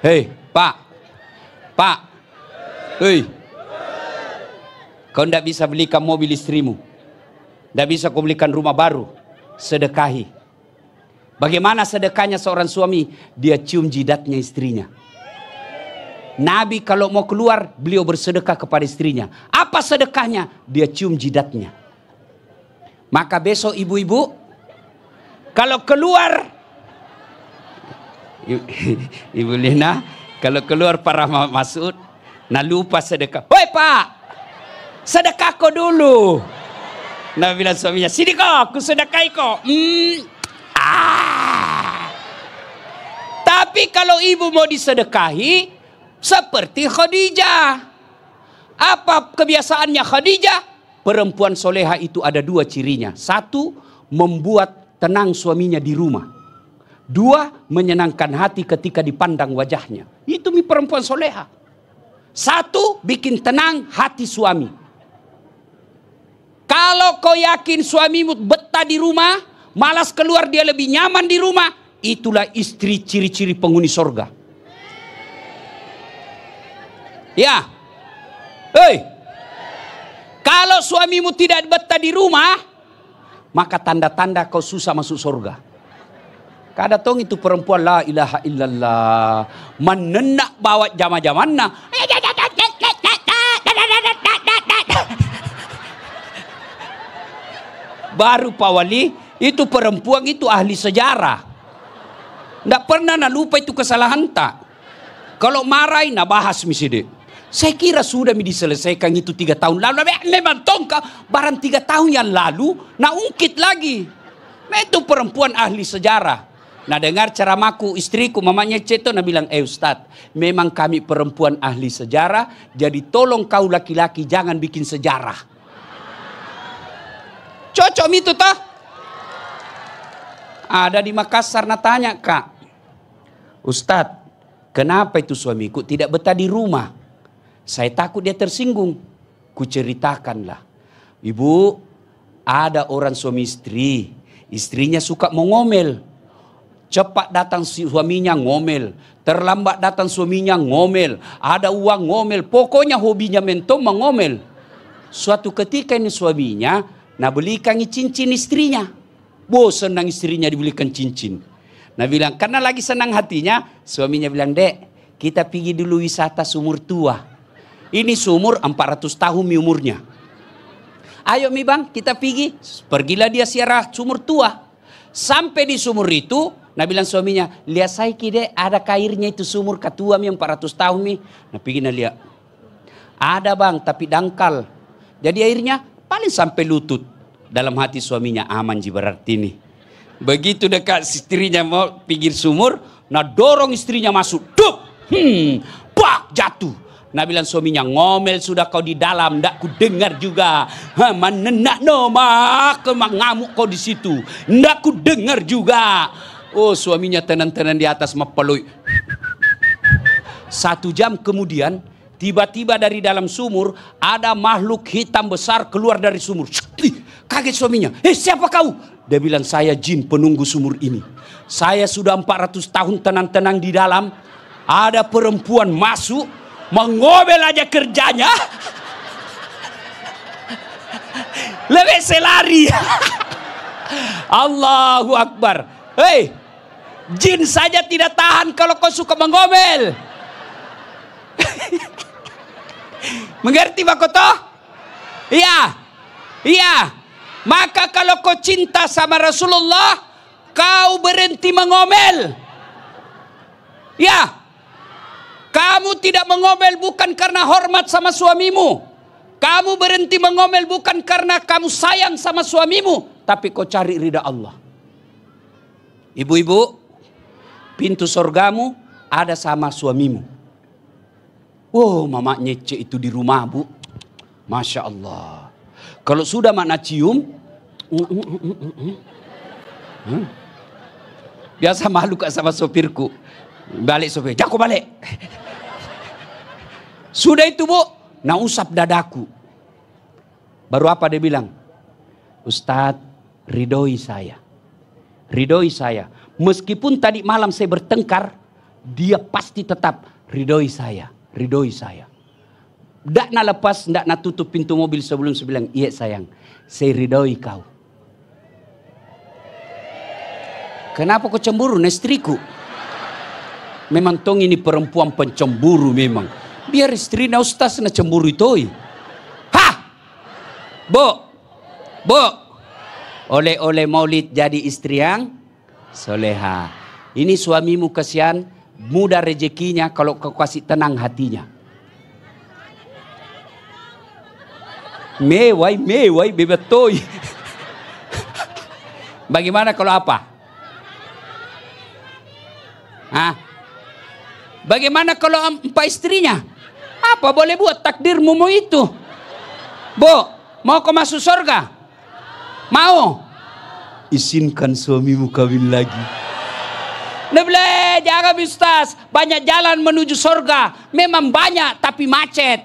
Hei, Pak. Pak. Hei. Kau tidak bisa belikan mobil istrimu. Tidak bisa kau belikan rumah baru. Sedekahi. Bagaimana sedekahnya seorang suami? Dia cium jidatnya istrinya. Nabi kalau mau keluar, beliau bersedekah kepada istrinya. Apa sedekahnya? Dia cium jidatnya. Maka besok ibu-ibu, kalau keluar, Ibu Lina, kalau keluar para Masud, nah lupa sedekah. Woi pak, sedekah kau dulu. Nabi bilang suaminya, sini kau, aku sedekai kau. Hmm. Ah. Tapi kalau ibu mau disedekahi, seperti Khadijah. Apa kebiasaannya Khadijah? Perempuan soleha itu ada dua cirinya. Satu, membuat tenang suaminya di rumah. Dua, menyenangkan hati ketika dipandang wajahnya. Itu mi perempuan soleha. Satu, bikin tenang hati suami. Kalau kau yakin suamimu betah di rumah, malas keluar dia lebih nyaman di rumah. Itulah istri ciri-ciri penghuni sorga. Ya. Hei. Kalau suamimu tidak betah di rumah, maka tanda-tanda kau susah masuk surga. Kada tong itu perempuan la ilaha illallah. Menenak bawa jama-jamanna. Baru Pak Wali, itu perempuan itu ahli sejarah. Tidak pernah na lupa itu kesalahan tak. Kalau marahin, na bahas misi dia. Saya kira sudah diselesaikan itu tiga tahun lalu. Memang tongka barang tiga tahun yang lalu. Nah ungkit lagi. Nah itu perempuan ahli sejarah. Nah dengar ceramaku istriku mamanya Ceto nah bilang eh Ustad memang kami perempuan ahli sejarah jadi tolong kau laki-laki jangan bikin sejarah. Cocok itu toh? Ada di Makassar nah tanya kak. Ustad kenapa itu suamiku tidak betah di rumah? Saya takut dia tersinggung. Kuceritakanlah. Ibu, ada orang suami istri. Istrinya suka mengomel. Cepat datang suaminya ngomel. Terlambat datang suaminya ngomel. Ada uang ngomel. Pokoknya hobinya mentom mengomel. Suatu ketika ini suaminya, nah belikan cincin istrinya. Bosan nang istrinya dibelikan cincin. Nah bilang, karena lagi senang hatinya, suaminya bilang, dek, kita pergi dulu wisata sumur tua. Ini sumur 400 tahun umurnya. Ayo mi bang, kita pergi. Pergilah dia siarah sumur tua. Sampai di sumur itu, nabi bilang suaminya, lihat saya kide ada kairnya itu sumur katua mi 400 tahun mi. Nah pergi nah lihat. Ada bang, tapi dangkal. Jadi airnya paling sampai lutut. Dalam hati suaminya aman ji berarti ini. Begitu dekat istrinya mau pinggir sumur, nah dorong istrinya masuk. Dup! Hmm, bak jatuh. Nabi bilang suaminya ngomel sudah kau di dalam, ndak ku dengar juga. Menenak no mak ngamuk kau di situ, ndak ku dengar juga. Oh suaminya tenan-tenan di atas mepelui. Satu jam kemudian tiba-tiba dari dalam sumur ada makhluk hitam besar keluar dari sumur. Kaget suaminya, eh siapa kau? Dia bilang saya jin penunggu sumur ini. Saya sudah 400 tahun tenang-tenang di dalam. Ada perempuan masuk mengobel aja kerjanya lebih selari Allahu Akbar hei jin saja tidak tahan kalau kau suka mengobel mengerti Pak Koto? iya iya maka kalau kau cinta sama Rasulullah kau berhenti mengomel ya kamu tidak mengomel bukan karena hormat sama suamimu. Kamu berhenti mengomel bukan karena kamu sayang sama suamimu. Tapi kau cari ridha Allah. Ibu-ibu, pintu sorgamu ada sama suamimu. Wow, oh, mama nyece itu di rumah bu. Masya Allah. Kalau sudah makna cium, uh, Biasa malu kak sama sopirku. Balik sofi jago balik. Sudah itu bu, nah usap dadaku. Baru apa dia bilang? Ustadz, ridhoi saya. Ridhoi saya. Meskipun tadi malam saya bertengkar, dia pasti tetap ridhoi saya. Ridhoi saya. Tidak nak lepas, tidak nak tutup pintu mobil sebelum saya bilang, iya sayang, saya ridhoi kau. Kenapa kau cemburu, istriku? Memang tong ini perempuan pencemburu memang. Biar istri na ustaz na cemburu itu. Ha! Bu! Bu! Oleh-oleh maulid jadi istri yang soleha. Ini suamimu kesian. mudah rezekinya kalau kau kasih tenang hatinya. Mewai, mewai, bebetoy. Bagaimana kalau apa? Hah? Bagaimana kalau empat istrinya? Apa boleh buat takdirmu mau itu? Bu, mau kau masuk surga? Mau? Izinkan suamimu kawin lagi. Nebele, jaga bistas. Banyak jalan menuju surga. Memang banyak, tapi macet.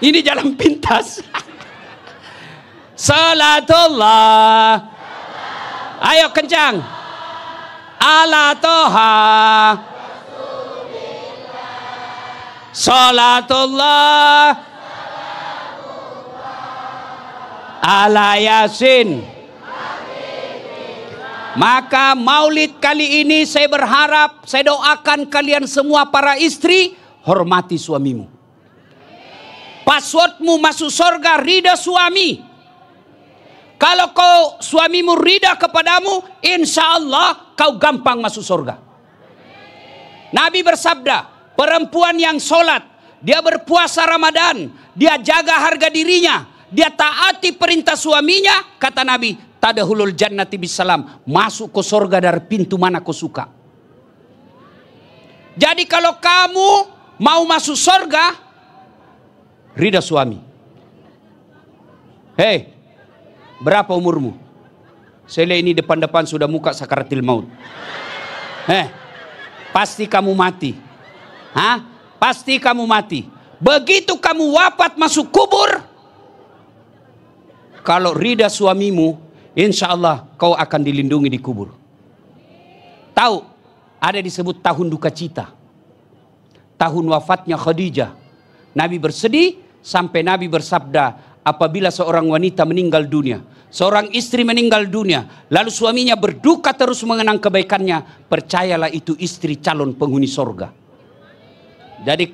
Ini jalan pintas. Salatullah. Ayo kencang. Ala toha. Salatullah ala Yasin. Maka maulid kali ini saya berharap, saya doakan kalian semua para istri, hormati suamimu. Passwordmu masuk surga rida suami. Kalau kau suamimu rida kepadamu, insya Allah kau gampang masuk surga Nabi bersabda, Perempuan yang sholat, dia berpuasa Ramadan, dia jaga harga dirinya, dia taati perintah suaminya, kata Nabi, tadahulul jannati bisalam, masuk ke surga dari pintu mana kau suka. Jadi kalau kamu mau masuk surga, rida suami. Hei, berapa umurmu? Sele ini depan-depan sudah muka sakaratil maut. Hei, pasti kamu mati. Hah? Pasti kamu mati. Begitu kamu wafat masuk kubur, kalau rida suamimu, insya Allah kau akan dilindungi di kubur. Tahu, ada disebut tahun duka cita. Tahun wafatnya Khadijah. Nabi bersedih sampai Nabi bersabda, apabila seorang wanita meninggal dunia, seorang istri meninggal dunia, lalu suaminya berduka terus mengenang kebaikannya, percayalah itu istri calon penghuni sorga. Jadi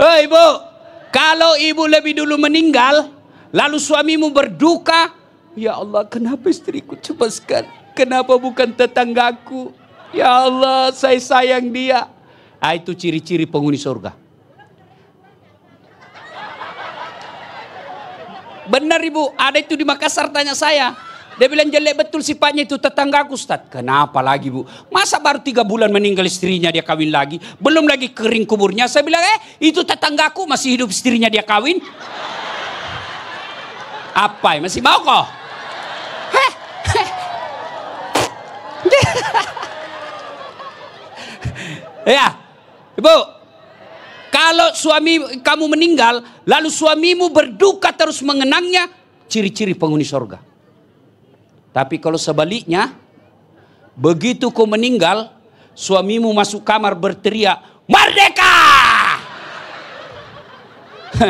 Hei ibu, kalau ibu lebih dulu meninggal, lalu suamimu berduka, ya Allah kenapa istriku cepat sekali? Kenapa bukan tetanggaku? Ya Allah, saya sayang dia. Ah, itu ciri-ciri penghuni surga. Benar ibu, ada itu di Makassar tanya saya. Dia bilang jelek betul sifatnya itu tetanggaku Ustaz. Kenapa lagi bu? Masa baru tiga bulan meninggal istrinya dia kawin lagi. Belum lagi kering kuburnya. Saya bilang eh itu tetanggaku masih hidup istrinya dia kawin. Apa ya? masih mau kok? ya, ibu. Kalau suami kamu meninggal, lalu suamimu berduka terus mengenangnya, ciri-ciri penghuni sorga. Tapi kalau sebaliknya, begitu kau meninggal, suamimu masuk kamar berteriak, "Merdeka!"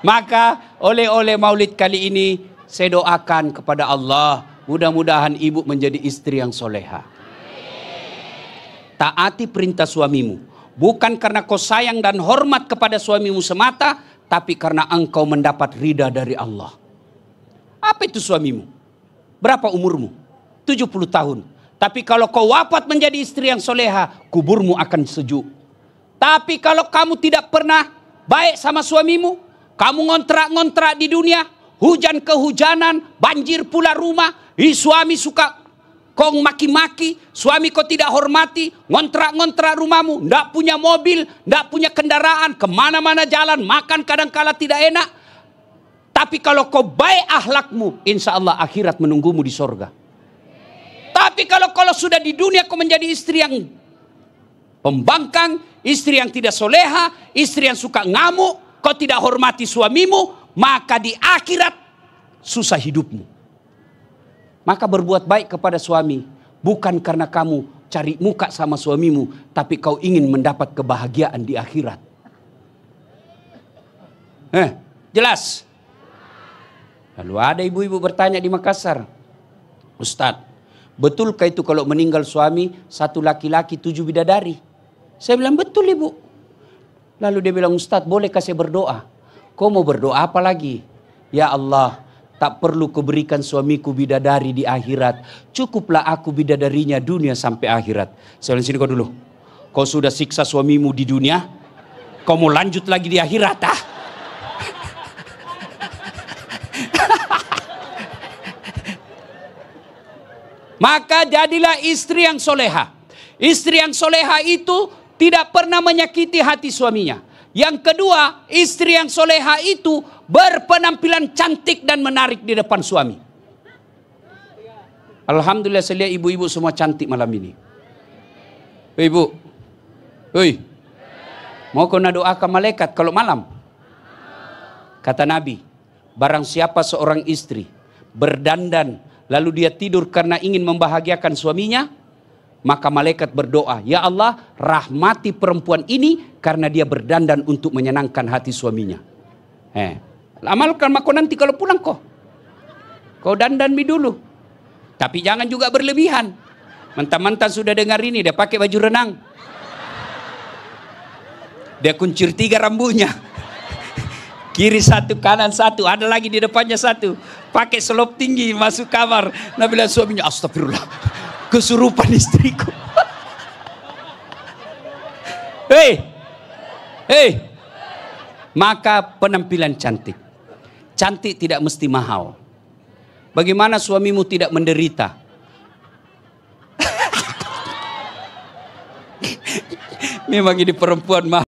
Maka oleh-oleh maulid kali ini saya doakan kepada Allah mudah-mudahan ibu menjadi istri yang soleha. Taati perintah suamimu. Bukan karena kau sayang dan hormat kepada suamimu semata, tapi karena engkau mendapat rida dari Allah. Apa itu suamimu? Berapa umurmu? 70 tahun. Tapi kalau kau wafat menjadi istri yang soleha, kuburmu akan sejuk. Tapi kalau kamu tidak pernah baik sama suamimu, kamu ngontrak-ngontrak di dunia, hujan kehujanan, banjir pula rumah, suami suka kau maki-maki, suami kau tidak hormati, ngontrak-ngontrak rumahmu, ndak punya mobil, ndak punya kendaraan, kemana-mana jalan, makan kadang-kala tidak enak. Tapi kalau kau baik ahlakmu, insya Allah akhirat menunggumu di sorga. Tapi kalau kalau sudah di dunia kau menjadi istri yang pembangkang, istri yang tidak soleha, istri yang suka ngamuk, kau tidak hormati suamimu, maka di akhirat susah hidupmu. Maka berbuat baik kepada suami bukan karena kamu cari muka sama suamimu, tapi kau ingin mendapat kebahagiaan di akhirat. Eh, jelas. Lalu ada ibu-ibu bertanya di Makassar, Ustadz, betulkah itu kalau meninggal suami satu laki-laki tujuh bidadari? Saya bilang betul ibu. Lalu dia bilang Ustadz bolehkah saya berdoa? Kau mau berdoa apa lagi? Ya Allah, Tak perlu kuberikan suamiku bidadari di akhirat. Cukuplah aku bidadarinya dunia sampai akhirat. Saya sini kau dulu. Kau sudah siksa suamimu di dunia. Kau mau lanjut lagi di akhirat ah? Maka jadilah istri yang soleha. Istri yang soleha itu tidak pernah menyakiti hati suaminya. Yang kedua, istri yang soleha itu berpenampilan cantik dan menarik di depan suami. Alhamdulillah saya lihat ibu-ibu semua cantik malam ini. Ibu, hei, mau kau doakan malaikat kalau malam? Kata Nabi, barang siapa seorang istri berdandan lalu dia tidur karena ingin membahagiakan suaminya, maka malaikat berdoa, "Ya Allah, rahmati perempuan ini karena dia berdandan untuk menyenangkan hati suaminya." Eh, amalkan maka nanti kalau pulang kok. Kau dandan mi dulu. Tapi jangan juga berlebihan. Mentah-mentah sudah dengar ini dia pakai baju renang. Dia kuncir tiga rambutnya. Kiri satu, kanan satu, ada lagi di depannya satu. Pakai selop tinggi masuk kamar. Nabi bilang suaminya, astagfirullah kesurupan istriku. Hei, hei, maka penampilan cantik. Cantik tidak mesti mahal. Bagaimana suamimu tidak menderita? Memang ini perempuan mah.